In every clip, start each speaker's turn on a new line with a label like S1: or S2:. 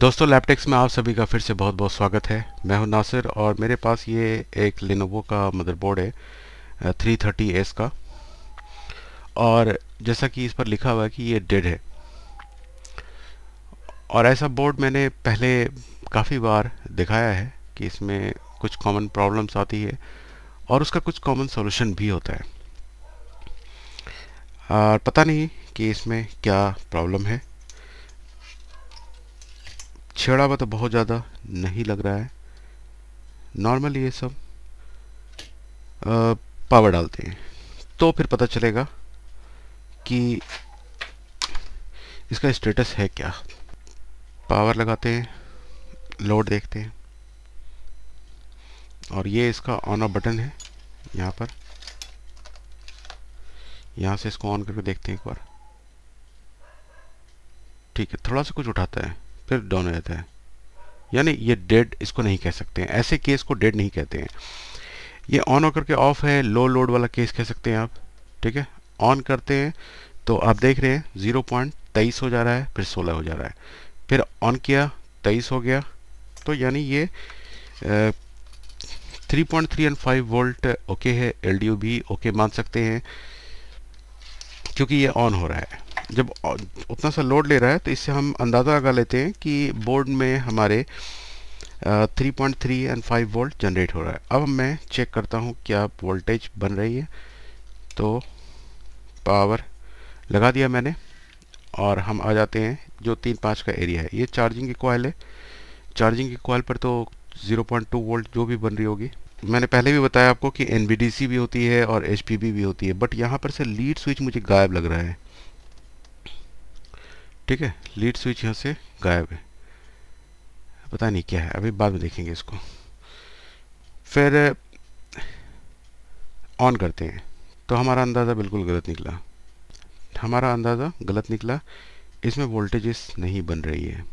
S1: दोस्तों लैपटेक्स में आप सभी का फिर से बहुत बहुत स्वागत है मैं हूं नासिर और मेरे पास ये एक लिनोवो का मदरबोर्ड है 330S का और जैसा कि इस पर लिखा हुआ है कि ये डेड है और ऐसा बोर्ड मैंने पहले काफ़ी बार दिखाया है कि इसमें कुछ कॉमन प्रॉब्लम्स आती है और उसका कुछ कॉमन सॉल्यूशन भी होता है और पता नहीं कि इसमें क्या प्रॉब्लम है छेड़ा हुआ तो बहुत ज़्यादा नहीं लग रहा है नॉर्मल ये सब पावर डालते हैं तो फिर पता चलेगा कि इसका स्टेटस है क्या पावर लगाते हैं लोड देखते हैं और ये इसका ऑन ऑफ बटन है यहाँ पर यहाँ से इसको ऑन करके देखते हैं एक बार ठीक है थोड़ा सा कुछ उठाता है फिर डाउन हो जाता है यानी ये डेड इसको नहीं कह सकते हैं ऐसे केस को डेड नहीं कहते हैं ये ऑन होकर के ऑफ है लो लोड वाला केस कह सकते हैं आप ठीक है ऑन करते हैं तो आप देख रहे हैं ज़ीरो पॉइंट तेईस हो जा रहा है फिर सोलह हो जा रहा है फिर ऑन किया तेईस हो गया तो यानी ये three point three and five volt okay है एल भी ओके मान सकते हैं क्योंकि ये ऑन हो रहा है जब उतना सा लोड ले रहा है तो इससे हम अंदाज़ा लगा लेते हैं कि बोर्ड में हमारे 3.3 एंड 5 वोल्ट जनरेट हो रहा है अब मैं चेक करता हूँ क्या वोल्टेज बन रही है तो पावर लगा दिया मैंने और हम आ जाते हैं जो तीन पाँच का एरिया है ये चार्जिंग की कॉयल है चार्जिंग की कॉयल पर तो 0.2 वोल्ट जो भी बन रही होगी मैंने पहले भी बताया आपको कि एन भी होती है और एच भी होती है बट यहाँ पर से लीड स्विच मुझे गायब लग रहा है ठीक है लीड स्विच यहाँ से गायब है पता नहीं क्या है अभी बाद में देखेंगे इसको फिर ऑन करते हैं तो हमारा अंदाज़ा बिल्कुल गलत निकला हमारा अंदाज़ा गलत निकला इसमें वोल्टेजेस नहीं बन रही है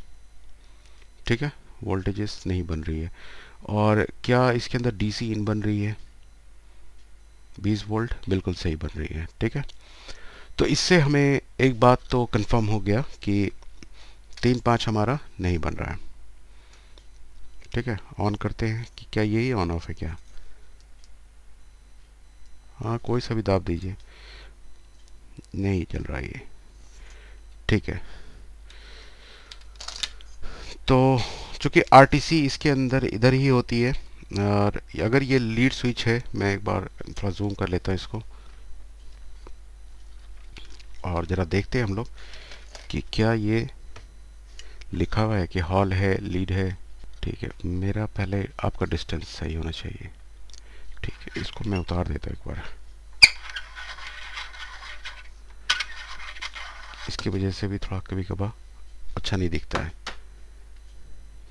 S1: ठीक है वोल्टेजेस नहीं बन रही है और क्या इसके अंदर डीसी इन बन रही है 20 वोल्ट बिल्कुल सही बन रही है ठीक है तो इससे हमें एक बात तो कंफर्म हो गया कि तीन पाँच हमारा नहीं बन रहा है ठीक है ऑन करते हैं कि क्या यही ऑन ऑफ है क्या हाँ कोई सा भी दाब दीजिए नहीं चल रहा ये ठीक है तो चूँकि आर इसके अंदर इधर ही होती है और अगर ये लीड स्विच है मैं एक बार थोड़ा जूम कर लेता हूँ इसको और ज़रा देखते हैं हम लोग कि क्या ये लिखा हुआ है कि हॉल है लीड है ठीक है मेरा पहले आपका डिस्टेंस सही होना चाहिए ठीक है इसको मैं उतार देता एक बार इसकी वजह से भी थोड़ा कभी कभार अच्छा नहीं दिखता है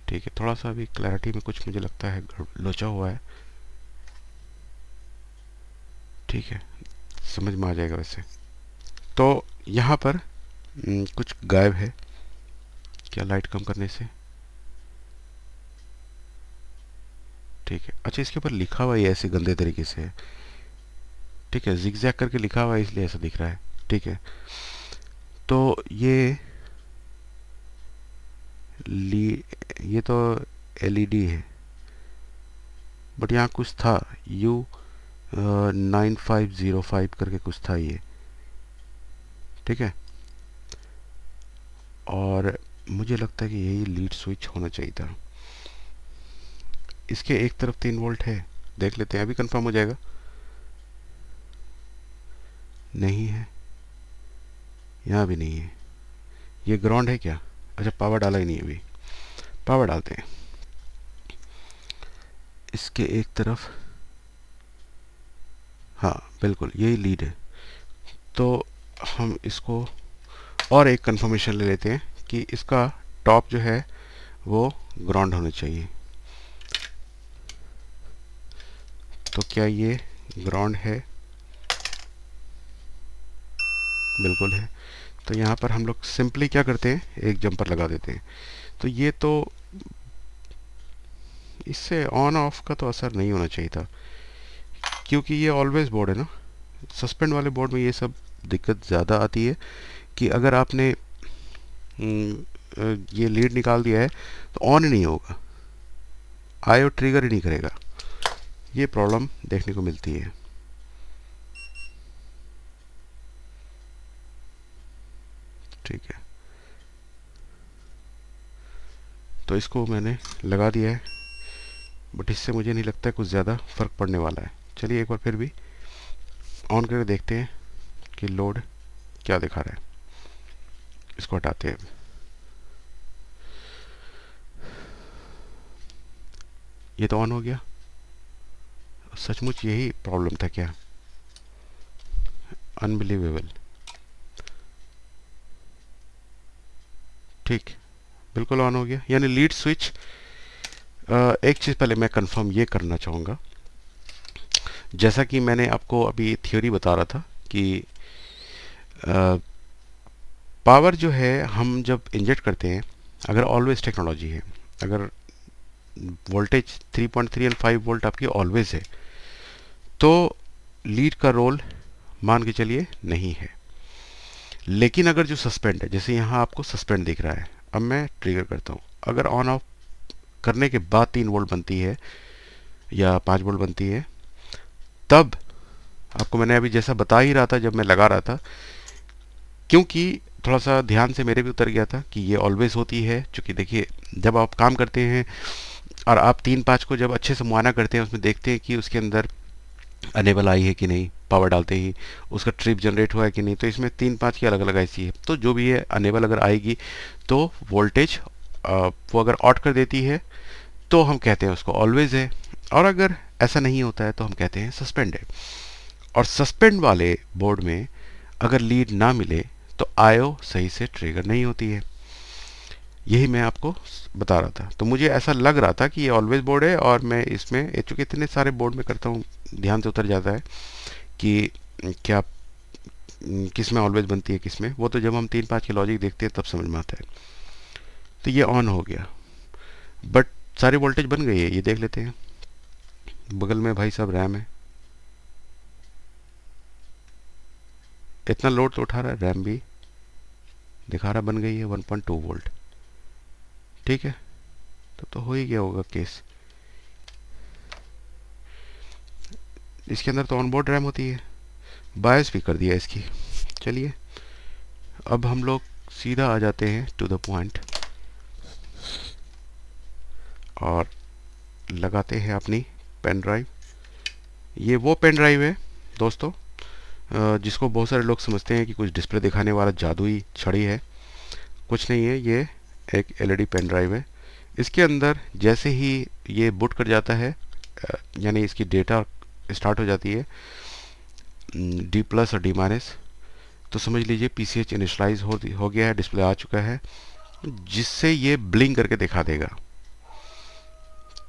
S1: ठीक है थोड़ा सा अभी क्लैरिटी में कुछ मुझे लगता है लोचा हुआ है ठीक है समझ में आ जाएगा वैसे तो यहाँ पर हम्म, कुछ गायब है क्या लाइट कम करने से ठीक है अच्छा इसके ऊपर लिखा हुआ है ऐसे गंदे तरीके से है ठीक है जिक्जैक करके लिखा हुआ है इसलिए ऐसा दिख रहा है ठीक है तो ये ली ये तो एलईडी e है बट यहाँ कुछ था U nine five zero five करके कुछ था ये ठीक है और मुझे लगता है कि यही लीड स्विच होना चाहिए था इसके एक तरफ तीन वोल्ट है देख लेते हैं अभी कंफर्म हो जाएगा नहीं है यहाँ भी नहीं है ये ग्राउंड है क्या अच्छा पावर डाला ही नहीं अभी पावर डालते हैं इसके एक तरफ हाँ बिल्कुल यही लीड है तो हम इसको और एक कंफर्मेशन ले लेते हैं कि इसका टॉप जो है वो ग्राउंड होना चाहिए तो क्या ये ग्राउंड है बिल्कुल है तो यहाँ पर हम लोग सिंपली क्या करते हैं एक जंपर लगा देते हैं तो ये तो इससे ऑन ऑफ का तो असर नहीं होना चाहिए था क्योंकि ये ऑलवेज बोर्ड है ना सस्पेंड वाले बोर्ड में ये सब दिक्कत ज़्यादा आती है कि अगर आपने हम्म, ये लीड निकाल दिया है तो ऑन ही नहीं होगा आयो और ट्रिगर ही नहीं करेगा ये प्रॉब्लम देखने को मिलती है ठीक है तो इसको मैंने लगा दिया है बट इससे मुझे नहीं लगता कुछ ज़्यादा फ़र्क पड़ने वाला है चलिए एक बार फिर भी ऑन करके देखते हैं कि लोड क्या दिखा रहा है इसको हटाते हैं ये तो ऑन हो गया सचमुच यही प्रॉब्लम था क्या अनबिलीवेबल ठीक बिल्कुल ऑन हो गया यानी लीड स्विच एक चीज़ पहले मैं कंफर्म ये करना चाहूँगा जैसा कि मैंने आपको अभी थ्योरी बता रहा था कि पावर जो है हम जब इंजेक्ट करते हैं अगर ऑलवेज टेक्नोलॉजी है अगर वोल्टेज 3.3 एंड फाइव वोल्ट आपकी ऑलवेज है तो लीड का रोल मान के चलिए नहीं है लेकिन अगर जो सस्पेंड है जैसे यहाँ आपको सस्पेंड दिख रहा है अब मैं ट्रिगर करता हूँ अगर ऑन ऑफ करने के बाद तीन वोल्ट बनती है या पाँच वोल्ट बनती है तब आपको मैंने अभी जैसा बता ही रहा था जब मैं लगा रहा था क्योंकि थोड़ा सा ध्यान से मेरे भी उतर गया था कि ये ऑलवेज होती है चूँकि देखिए जब आप काम करते हैं और आप तीन पाँच को जब अच्छे से मुआना करते हैं उसमें देखते हैं कि उसके अंदर अनेबल आई है कि नहीं पावर डालते ही उसका ट्रिप जनरेट हुआ है कि नहीं तो इसमें तीन पाँच की अलग अलग ऐसी है तो जो भी है अनेबल अगर आएगी तो वोल्टेज वो अगर ऑट कर देती है तो हम कहते हैं उसको ऑलवेज है और अगर ऐसा नहीं होता है तो हम कहते हैं सस्पेंडेड और सस्पेंड वाले बोर्ड में अगर लीड ना मिले तो आयो सही से ट्रिगर नहीं होती है यही मैं आपको बता रहा था तो मुझे ऐसा लग रहा था कि ये ऑलवेज बोर्ड है और मैं इसमें चूँकि इतने सारे बोर्ड में करता हूँ ध्यान से उतर जाता है कि क्या किस में ऑलवेज बनती है किस में वो तो जब हम तीन पाँच के लॉजिक देखते हैं तब समझ में आता है तो ये ऑन हो गया बट सारी वोल्टेज बन गई है ये देख लेते हैं बगल में भाई साहब रैम है इतना लोड तो उठा रहा है रैम भी दिखा रहा बन गई है 1.2 वोल्ट ठीक है तो तो हो ही गया होगा केस इसके अंदर तो ऑनबोर्ड रैम होती है बायस भी कर दिया इसकी चलिए अब हम लोग सीधा आ जाते हैं टू द पॉइंट और लगाते हैं अपनी पेन ड्राइव ये वो पेन ड्राइव है दोस्तों जिसको बहुत सारे लोग समझते हैं कि कुछ डिस्प्ले दिखाने वाला जादुई छड़ी है कुछ नहीं है ये एक एलईडी पेन ड्राइव है इसके अंदर जैसे ही ये बुट कर जाता है यानी इसकी डेटा स्टार्ट हो जाती है डी प्लस और डी माइनस तो समझ लीजिए पी सी एच इनिशलाइज हो, हो गया है डिस्प्ले आ चुका है जिससे ये ब्लिंग करके दिखा देगा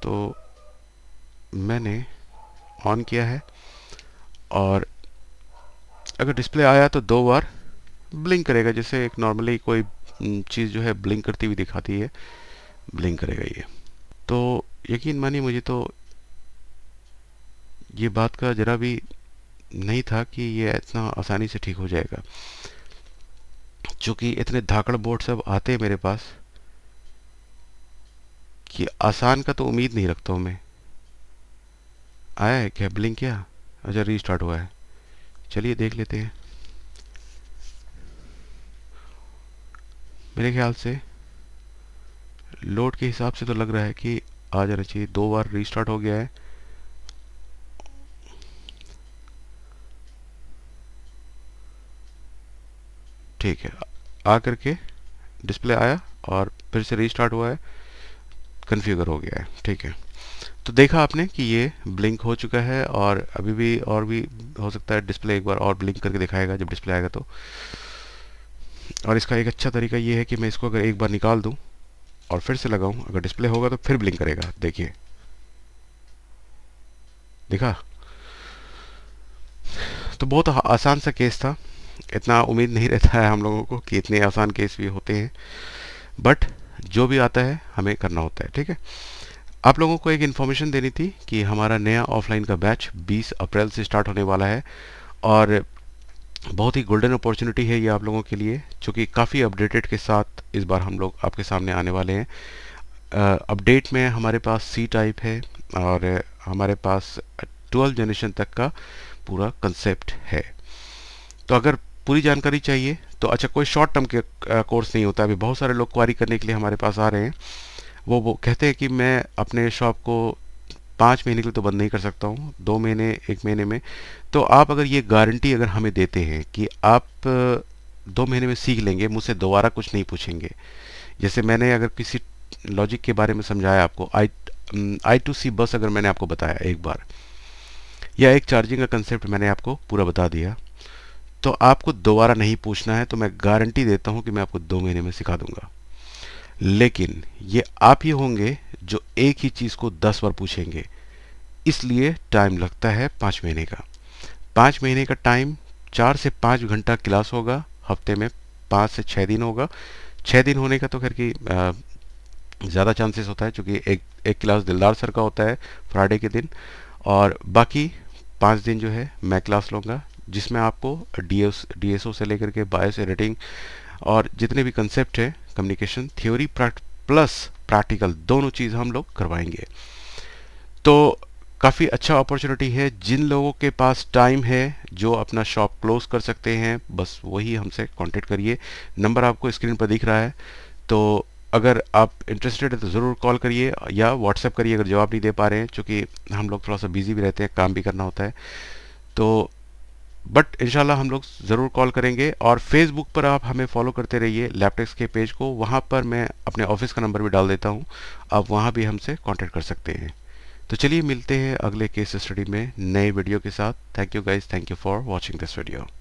S1: तो मैंने ऑन किया है और अगर डिस्प्ले आया तो दो बार ब्लिंक करेगा जैसे एक नॉर्मली कोई हम्म, चीज़ जो है ब्लिंक करती हुई दिखाती है ब्लिंक करेगा ये तो यकीन मानिए मुझे तो ये बात का ज़रा भी नहीं था कि ये इतना आसानी से ठीक हो जाएगा चूँकि इतने धाकड़ बोर्ड सब आते हैं मेरे पास कि आसान का तो उम्मीद नहीं रखता हूँ मैं आया है क्या ब्लिंक क्या अच्छा रीस्टार्ट हुआ है चलिए देख लेते हैं मेरे ख्याल से लोड के हिसाब से तो लग रहा है कि आ जाना चाहिए दो बार रीस्टार्ट हो गया है ठीक है आ करके डिस्प्ले आया और फिर से रीस्टार्ट हुआ है कन्फ्यूगर हो गया है ठीक है तो देखा आपने कि ये ब्लिंक हो चुका है और अभी भी और भी हो सकता है डिस्प्ले एक बार और ब्लिंक करके दिखाएगा जब डिस्प्ले आएगा तो और इसका एक अच्छा तरीका ये है कि मैं इसको अगर एक बार निकाल दूँ और फिर से लगाऊँ अगर डिस्प्ले होगा तो फिर ब्लिंक करेगा देखिए देखा तो बहुत आसान सा केस था इतना उम्मीद नहीं रहता है हम लोगों को कि इतने आसान केस भी होते हैं बट जो भी आता है हमें करना होता है ठीक है आप लोगों को एक इन्फॉर्मेशन देनी थी कि हमारा नया ऑफलाइन का बैच 20 अप्रैल से स्टार्ट होने वाला है और बहुत ही गोल्डन अपॉर्चुनिटी है ये आप लोगों के लिए चूँकि काफ़ी अपडेटेड के साथ इस बार हम लोग आपके सामने आने वाले हैं अपडेट में हमारे पास सी टाइप है और हमारे पास ट्वेल्थ जनरेशन तक का पूरा कंसेप्ट है तो अगर पूरी जानकारी चाहिए तो अच्छा कोई शॉर्ट टर्म के कोर्स नहीं होता अभी बहुत सारे लोग क्वारी करने के लिए हमारे पास आ रहे हैं वो वो कहते हैं कि मैं अपने शॉप को पाँच महीने के लिए तो बंद नहीं कर सकता हूँ दो महीने एक महीने में तो आप अगर ये गारंटी अगर हमें देते हैं कि आप दो महीने में सीख लेंगे मुझसे दोबारा कुछ नहीं पूछेंगे जैसे मैंने अगर किसी लॉजिक के बारे में समझाया आपको आई आई टू सी बस अगर मैंने आपको बताया एक बार या एक चार्जिंग का कंसेप्ट मैंने आपको पूरा बता दिया तो आपको दोबारा नहीं पूछना है तो मैं गारंटी देता हूँ कि मैं आपको दो महीने में सिखा दूंगा लेकिन ये आप ही होंगे जो एक ही चीज़ को दस बार पूछेंगे इसलिए टाइम लगता है पाँच महीने का पाँच महीने का टाइम चार से पाँच घंटा क्लास होगा हफ्ते में पाँच से छः दिन होगा छः दिन होने का तो खैर कि ज़्यादा चांसेस होता है क्योंकि एक एक क्लास दिलदार सर का होता है फ्राइडे के दिन और बाकी पाँच दिन जो है मैं क्लास लूँगा जिसमें आपको D S D S O से लेकर के बायोस एडिटिंग और जितने भी कंसेप्ट हैं कम्युनिकेशन थ्योरी प्लस प्रैक्टिकल दोनों चीज़ हम लोग करवाएंगे तो काफ़ी अच्छा अपॉर्चुनिटी है जिन लोगों के पास टाइम है जो अपना शॉप क्लोज कर सकते हैं बस वही हमसे कांटेक्ट करिए नंबर आपको स्क्रीन पर दिख रहा है तो अगर आप इंटरेस्टेड है तो ज़रूर कॉल करिए या व्हाट्सएप करिए अगर जवाब नहीं दे पा रहे हैं क्योंकि हम लोग थोड़ा सा बिजी भी रहते हैं काम भी करना होता है तो बट इनशाला हम लोग ज़रूर कॉल करेंगे और फेसबुक पर आप हमें फॉलो करते रहिए लैपटेक्स के पेज को वहाँ पर मैं अपने ऑफिस का नंबर भी डाल देता हूँ आप वहाँ भी हमसे कॉन्टेक्ट कर सकते हैं तो चलिए मिलते हैं अगले केस स्टडी में नए वीडियो के साथ thank you guys thank you for watching this video